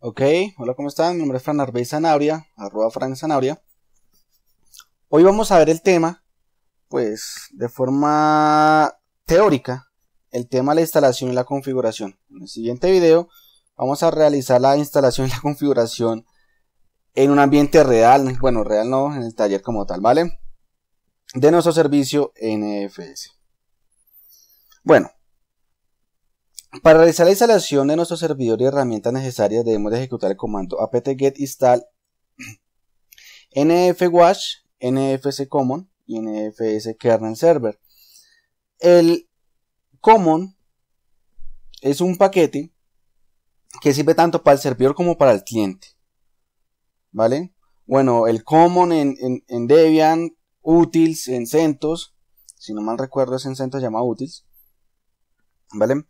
Ok, hola, ¿cómo están? Mi nombre es Fran Arbey Zanabria, arroba Fran Hoy vamos a ver el tema, pues, de forma teórica, el tema de la instalación y la configuración. En el siguiente video vamos a realizar la instalación y la configuración en un ambiente real, bueno, real no, en el taller como tal, ¿vale? De nuestro servicio NFS. Bueno, para realizar la instalación de nuestro servidor y herramientas necesarias debemos ejecutar el comando apt-get install nfwash, common y nfs-kernel-server El common es un paquete que sirve tanto para el servidor como para el cliente. ¿Vale? Bueno, el common en, Debian, utils en CentOS, si no mal recuerdo es en CentOS llama utils. ¿Vale?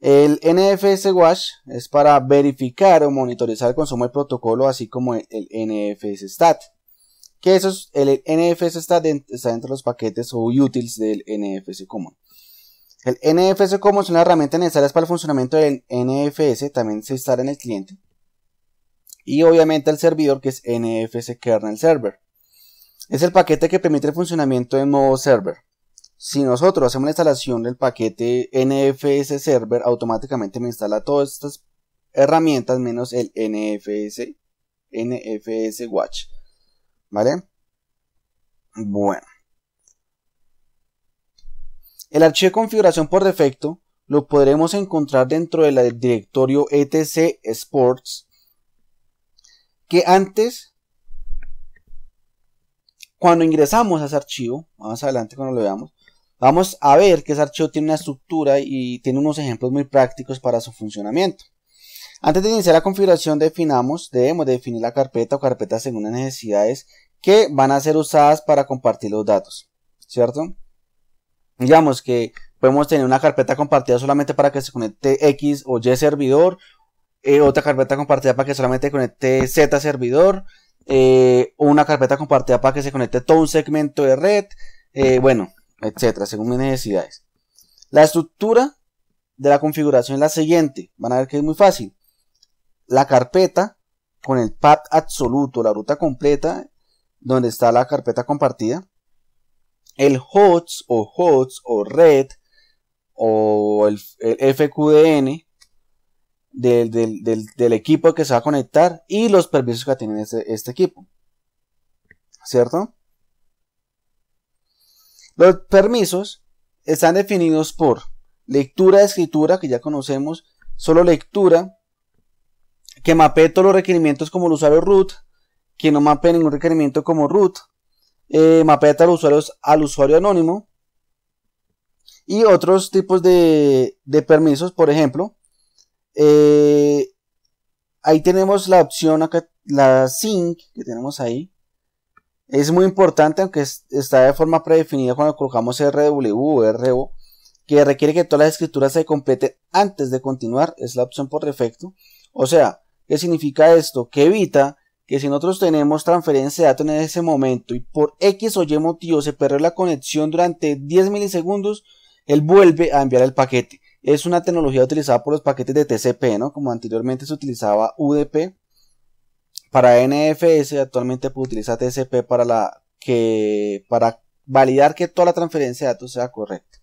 El NFS Wash es para verificar o monitorizar el consumo del protocolo, así como el, NFS Stat. Que eso es, el NFS Stat está dentro de los paquetes o utils del NFS Common. El NFS Common es una herramienta necesaria para el funcionamiento del NFS, también se instala en el cliente. Y obviamente el servidor que es NFS Kernel Server. Es el paquete que permite el funcionamiento en modo server si nosotros hacemos la instalación del paquete NFS Server, automáticamente me instala todas estas herramientas menos el NFS, NFS Watch. ¿Vale? Bueno. El archivo de configuración por defecto lo podremos encontrar dentro del directorio etc sports que antes cuando ingresamos a ese archivo, más adelante cuando lo veamos, Vamos a ver que ese archivo tiene una estructura y tiene unos ejemplos muy prácticos para su funcionamiento. Antes de iniciar la configuración definamos, debemos definir la carpeta o carpetas según las necesidades que van a ser usadas para compartir los datos, ¿cierto? Digamos que podemos tener una carpeta compartida solamente para que se conecte X o Y servidor, eh, otra carpeta compartida para que solamente conecte Z servidor, eh, una carpeta compartida para que se conecte todo un segmento de red, eh, bueno, etcétera, según mis necesidades. La estructura de la configuración es la siguiente. Van a ver que es muy fácil. La carpeta con el path absoluto, la ruta completa, donde está la carpeta compartida. El HOTS o HOTS o red o el, FQDN del, equipo que se va a conectar y los permisos que tiene este, este equipo. ¿Cierto? Los permisos están definidos por lectura de escritura, que ya conocemos, solo lectura, que mapee todos los requerimientos como el usuario root, que no mapee ningún requerimiento como root, eh, mapea los usuarios al usuario anónimo y otros tipos de, permisos, por ejemplo. Eh, ahí tenemos la opción acá, la sync que tenemos ahí, es muy importante, aunque está de forma predefinida cuando colocamos RW o RO, que requiere que todas las escrituras se completen antes de continuar, es la opción por defecto. O sea, ¿qué significa esto? Que evita que si nosotros tenemos transferencia de datos en ese momento y por X o Y motivo se perdió la conexión durante 10 milisegundos, él vuelve a enviar el paquete. Es una tecnología utilizada por los paquetes de TCP, ¿no? Como anteriormente se utilizaba UDP. Para NFS actualmente utiliza TCP para, la, que, para validar que toda la transferencia de datos sea correcta.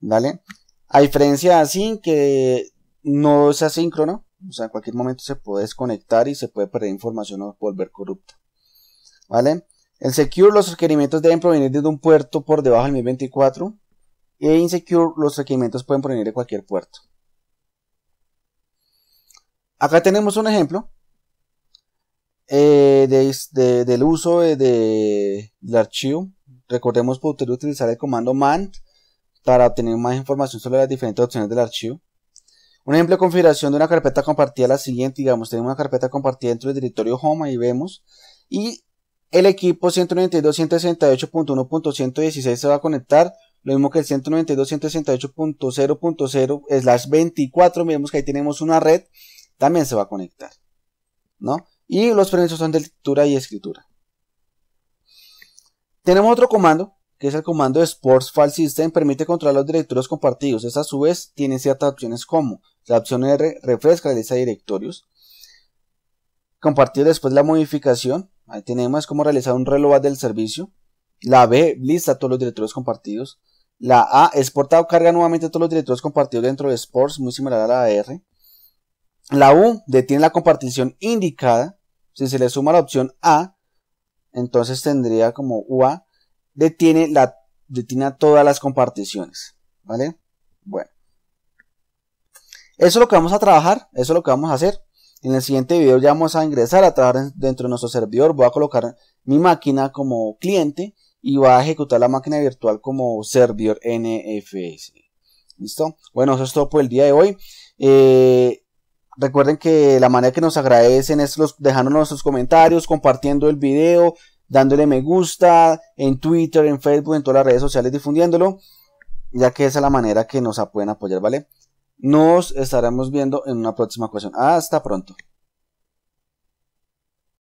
¿Vale? A diferencia de así que no es asíncrono, o sea, en cualquier momento se puede desconectar y se puede perder información o volver corrupta. ¿Vale? El Secure, los requerimientos deben provenir desde un puerto por debajo del 1024. Y e Insecure, los requerimientos pueden provenir de cualquier puerto. Acá tenemos un ejemplo eh, del uso del archivo. Recordemos poder utilizar el comando man para obtener más información sobre las diferentes opciones del archivo. Un ejemplo de configuración de una carpeta compartida la siguiente. Digamos, tenemos una carpeta compartida dentro del directorio home, ahí vemos. Y el equipo 192.168.1.116 se va a conectar. Lo mismo que el 192.168.0.0 slash 24. Vemos que ahí tenemos una red. También se va a conectar. ¿No? Y los permisos son de lectura y escritura. Tenemos otro comando, que es el comando Sports File System, permite controlar los directorios compartidos. Estas a su vez tiene ciertas opciones como la opción R refresca la lista de directorios. Compartir después la modificación. Ahí tenemos cómo realizar un reloj del servicio. La B lista todos los directorios compartidos. La A exporta o carga nuevamente todos los directorios compartidos dentro de Sports, muy similar a la R. La U detiene la compartición indicada si se le suma la opción A, entonces tendría como UA, detiene, la, todas las comparticiones. ¿Vale? Bueno. Eso es lo que vamos a trabajar, eso es lo que vamos a hacer. En el siguiente video ya vamos a ingresar a trabajar dentro de nuestro servidor. Voy a colocar mi máquina como cliente y voy a ejecutar la máquina virtual como servidor NFS. ¿Listo? Bueno, eso es todo por el día de hoy. Eh, Recuerden que la manera que nos agradecen es los, dejándonos sus comentarios, compartiendo el video, dándole me gusta en Twitter, en Facebook, en todas las redes sociales, difundiéndolo, ya que esa es la manera que nos pueden apoyar, ¿vale? Nos estaremos viendo en una próxima ocasión. Hasta pronto.